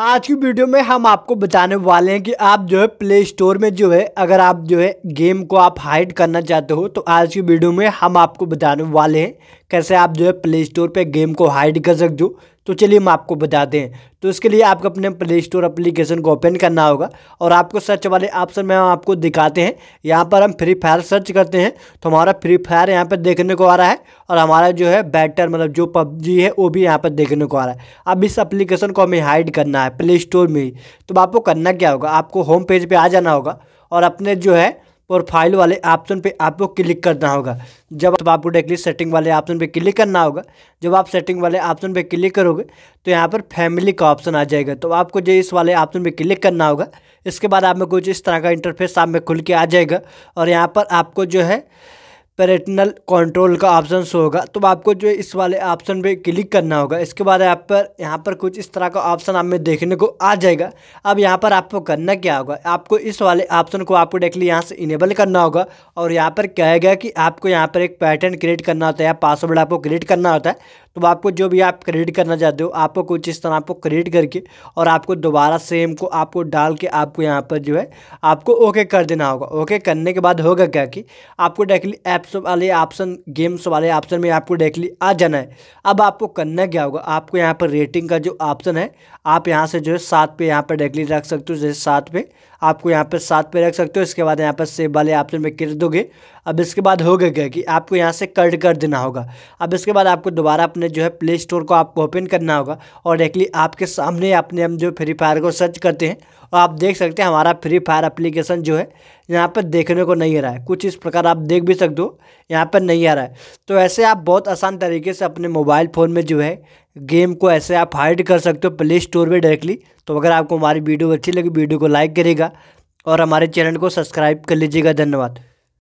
आज की वीडियो में हम आपको बताने वाले हैं कि आप जो है प्ले स्टोर में जो है अगर आप जो है गेम को आप हाइड करना चाहते हो तो आज की वीडियो में हम आपको बताने वाले हैं कैसे आप जो है प्ले स्टोर पर गेम को हाइड कर सकते हो तो चलिए हम आपको बता दें तो इसके लिए आपको अपने प्ले स्टोर अप्लीकेशन को ओपन करना होगा और आपको सर्च वाले ऑप्शन में हम आपको दिखाते हैं यहाँ पर हम फ्री फायर सर्च करते हैं तो हमारा फ्री फायर यहाँ पर देखने को आ रहा है और हमारा जो है बैटर मतलब जो पबजी है वो भी यहाँ पर देखने को आ रहा है अब इस अप्लीकेशन को हमें हाइड करना है प्ले स्टोर में ही तो आपको करना क्या होगा आपको होम पेज पर आ जाना होगा और अपने जो है प्रोफाइल वाले ऑप्शन पे आपको क्लिक करना होगा जब तो आपको डायरेक्टली सेटिंग वाले ऑप्शन पे क्लिक करना होगा जब आप सेटिंग वाले ऑप्शन पे क्लिक करोगे तो यहाँ पर फैमिली का ऑप्शन आ जाएगा तो आपको जो इस वाले ऑप्शन पे क्लिक करना होगा इसके बाद आप में कुछ इस तरह का इंटरफेस आप में खुल के आ जाएगा और यहाँ पर आपको जो है पेरेटनल कंट्रोल का ऑप्शन शो होगा तो आपको जो इस वाले ऑप्शन पे क्लिक करना होगा इसके बाद यहाँ पर यहाँ पर कुछ इस तरह का ऑप्शन में देखने को आ जाएगा अब यहाँ पर आपको करना क्या होगा आपको इस वाले ऑप्शन को आपको डायरेक्टली यहाँ से इनेबल करना होगा और यहाँ पर कहेगा कि आपको यहाँ पर एक पैटर्न क्रिएट करना होता है या पासवर्ड आपको क्रिएट करना होता है तो आपको जो भी आप क्रेडिट करना चाहते हो आपको कुछ इस तरह आपको क्रेडिट करके और आपको दोबारा सेम को आपको डाल के आपको यहाँ पर जो है आपको ओके कर देना होगा ओके करने के बाद होगा क्या कि आपको डायरेक्टली ऐप्स वाले ऑप्शन गेम्स वाले ऑप्शन में आपको डायरेक्टली आ जाना है अब आपको करना क्या होगा आपको यहाँ पर रेटिंग का जो ऑप्शन है आप यहाँ से जो है सात पे यहाँ पर डायरेक्टली रख सकते हो जैसे सात पे आपको यहाँ पर सात पे रख सकते हो इसके बाद यहाँ पर सेव वाले ऑप्शन में गिर दोगे अब इसके बाद हो गया कि आपको यहाँ से कट कर देना होगा अब इसके बाद आपको दोबारा अपने जो है प्ले स्टोर को आपको ओपन करना होगा और डायरेक्टली आपके सामने अपने हम जो फ्री फायर को सर्च करते हैं और तो आप देख सकते हैं हमारा फ्री फायर एप्लीकेशन जो है यहाँ पर देखने को नहीं आ रहा है कुछ इस प्रकार आप देख भी सकते हो यहाँ पर नहीं आ रहा है तो ऐसे आप बहुत आसान तरीके से अपने मोबाइल फ़ोन में जो है गेम को ऐसे आप हाइड कर सकते हो प्ले स्टोर में डायरेक्टली तो अगर आपको हमारी वीडियो अच्छी लगी वीडियो को लाइक करेगा और हमारे चैनल को सब्सक्राइब कर लीजिएगा धन्यवाद